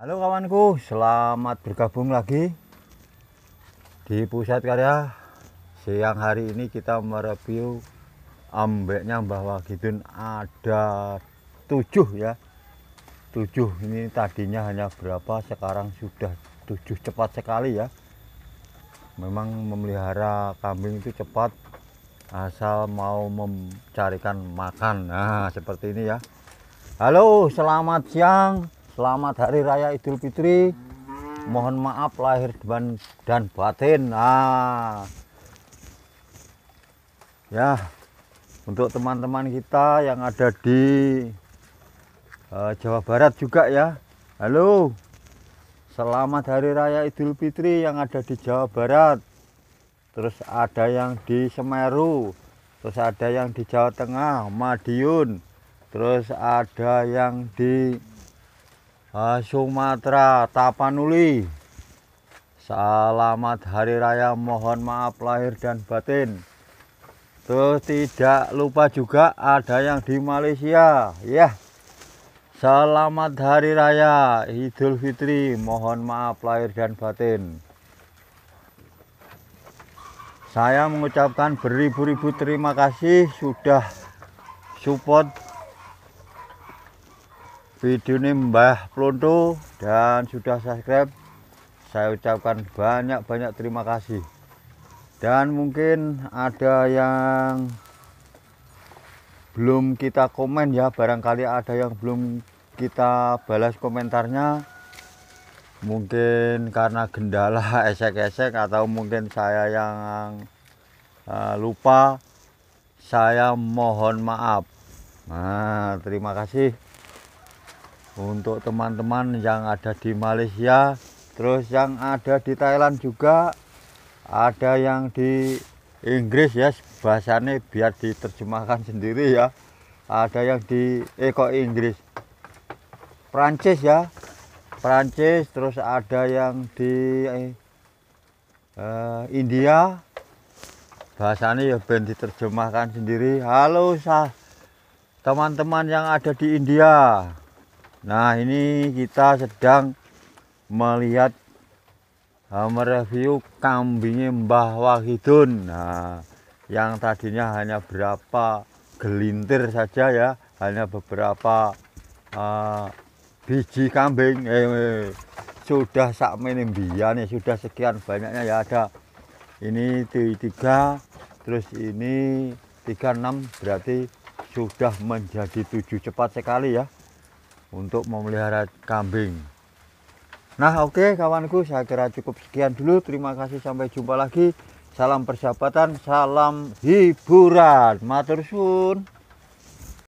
Halo kawanku, selamat bergabung lagi di Pusat Karya. Siang hari ini kita mereview ambeknya Mbah Wagidun ada tujuh ya. Tujuh ini tadinya hanya berapa, sekarang sudah tujuh cepat sekali ya. Memang memelihara kambing itu cepat asal mau mencarikan makan. Nah, seperti ini ya. Halo, selamat siang Selamat Hari Raya Idul Fitri. Mohon maaf lahir dan, dan batin. Nah, ya untuk teman-teman kita yang ada di uh, Jawa Barat juga ya. Halo, selamat Hari Raya Idul Fitri yang ada di Jawa Barat. Terus ada yang di Semeru, terus ada yang di Jawa Tengah, Madiun, terus ada yang di Sumatera Tapanuli Selamat Hari Raya mohon maaf lahir dan batin Terus tidak lupa juga ada yang di Malaysia ya Selamat Hari Raya Idul Fitri mohon maaf lahir dan batin Saya mengucapkan beribu-ribu terima kasih sudah support video ini Mbah Plonto dan sudah subscribe saya ucapkan banyak-banyak terima kasih dan mungkin ada yang belum kita komen ya barangkali ada yang belum kita balas komentarnya mungkin karena gendala esek-esek atau mungkin saya yang uh, lupa saya mohon maaf nah terima kasih untuk teman-teman yang ada di Malaysia terus yang ada di Thailand juga ada yang di Inggris ya bahasanya biar diterjemahkan sendiri ya ada yang di Eko eh, Inggris Prancis ya Prancis terus ada yang di eh, eh, India bahasanya ya ben diterjemahkan sendiri halo sah teman-teman yang ada di India Nah ini kita sedang melihat eh, mereview kambingnya Mbah Wahidun. Nah yang tadinya hanya berapa gelintir saja ya, hanya beberapa uh, biji kambing. Eh, eh, sudah sak menimbian ya, sudah sekian banyaknya ya ada ini tiga terus ini tiga enam berarti sudah menjadi tujuh cepat sekali ya untuk memelihara kambing. Nah oke okay, kawanku saya kira cukup sekian dulu. Terima kasih sampai jumpa lagi. Salam persahabatan, salam hiburan. Matur sun.